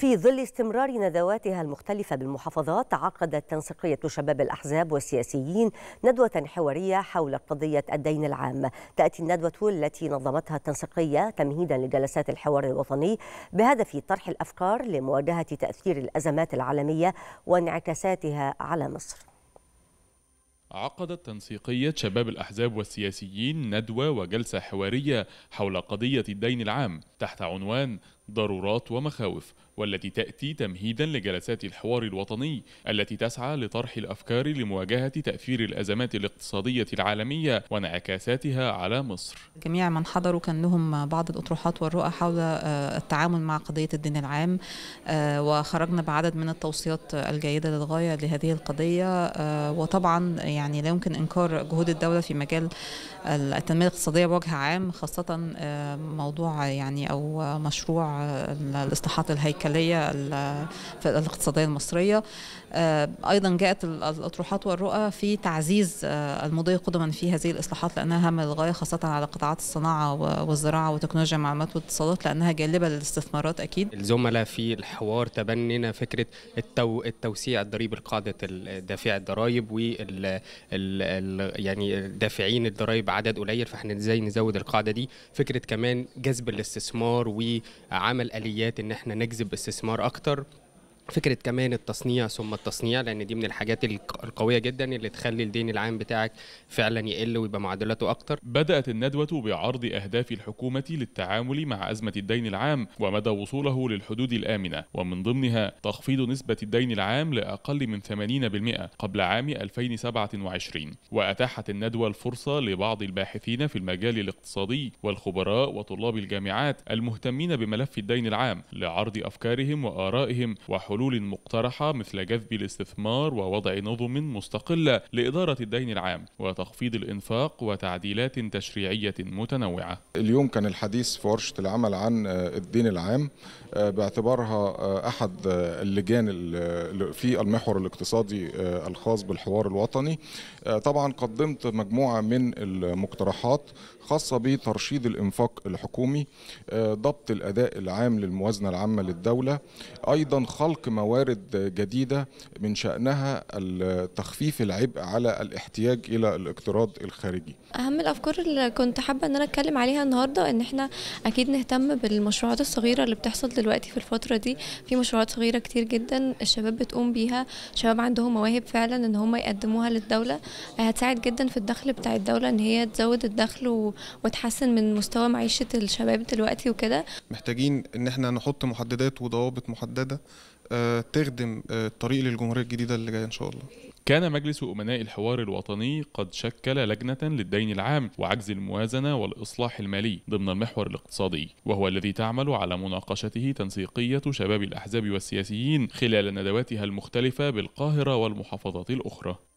في ظل استمرار ندواتها المختلفة بالمحافظات عقدت تنسيقية شباب الأحزاب والسياسيين ندوة حوارية حول قضية الدين العام تأتي الندوة التي نظمتها التنسيقية تمهيدا لجلسات الحوار الوطني بهدف طرح الأفكار لمواجهة تأثير الأزمات العالمية وانعكاساتها على مصر عقدت تنسيقية شباب الأحزاب والسياسيين ندوة وجلسة حوارية حول قضية الدين العام تحت عنوان ضرورات ومخاوف والتي تأتي تمهيدا لجلسات الحوار الوطني التي تسعى لطرح الأفكار لمواجهة تأثير الأزمات الاقتصادية العالمية وانعكاساتها على مصر جميع من حضروا كان لهم بعض الأطروحات والرؤى حول آه، التعامل مع قضية الدين العام آه، وخرجنا بعدد من التوصيات الجيدة للغاية لهذه القضية آه، وطبعا يعني لا يمكن إنكار جهود الدولة في مجال التنمية الاقتصادية بوجه عام خاصة موضوع يعني أو مشروع الاصلاحات الهيكليه في الاقتصاديه المصريه آه، ايضا جاءت الاطروحات والرؤى في تعزيز آه، المضي قدما في هذه الاصلاحات لانها هامه للغايه خاصه على قطاعات الصناعه والزراعه وتكنولوجيا المعلومات والاتصالات لانها جالبه للاستثمارات اكيد الزملاء في الحوار تبنينا فكره التو... التوسيع الضريبي لقاعده الدافع الضرائب و ال... ال... يعني دافعين الضرائب عدد قليل فاحنا ازاي نزود القاعده دي فكره كمان جذب الاستثمار وعمل عمل اليات ان احنا نجذب استثمار اكتر فكره كمان التصنيع ثم التصنيع لان دي من الحاجات القويه جدا اللي تخلي الدين العام بتاعك فعلا يقل ويبقى معدلاته اكتر بدات الندوه بعرض اهداف الحكومه للتعامل مع ازمه الدين العام ومدى وصوله للحدود الامنه ومن ضمنها تخفيض نسبه الدين العام لاقل من 80% قبل عام 2027 واتاحت الندوه الفرصه لبعض الباحثين في المجال الاقتصادي والخبراء وطلاب الجامعات المهتمين بملف الدين العام لعرض افكارهم وارائهم وحلول حلول مقترحة مثل جذب الاستثمار ووضع نظم مستقلة لإدارة الدين العام وتخفيض الإنفاق وتعديلات تشريعية متنوعة اليوم كان الحديث في ورشة العمل عن آه، الدين العام آه، باعتبارها آه، أحد اللجان في المحور الاقتصادي الخاص بالحوار الوطني طبعا قدمت مجموعة من المقترحات خاصة بترشيد الإنفاق الحكومي ضبط الأداء العام للموازنة العامة للدولة أيضا خلق موارد جديدة من شأنها تخفيف العبء على الاحتياج إلى الاقتراض الخارجي أهم الأفكار اللي كنت حابة أن أنا أتكلم عليها النهاردة أن احنا أكيد نهتم بالمشروعات الصغيرة اللي بتحصل دلوقتي في الفترة دي في مشروعات صغيرة كتير جدا الشباب بتقوم بيها شباب عندهم مواهب فعلا أن هم يقدموها للدولة آه، هتساعد جدا في الدخل بتاع الدولة أن هي تزود الدخل وتحسن من مستوى معيشة الشباب دلوقتي وكده محتاجين أن احنا نحط محددات وضوابط محددة تخدم الطريق آه، للجمهوريه الجديده اللي جايه ان شاء الله كان مجلس أمناء الحوار الوطني قد شكل لجنة للدين العام وعجز الموازنة والإصلاح المالي ضمن المحور الاقتصادي وهو الذي تعمل على مناقشته تنسيقية شباب الأحزاب والسياسيين خلال ندواتها المختلفة بالقاهرة والمحافظات الأخرى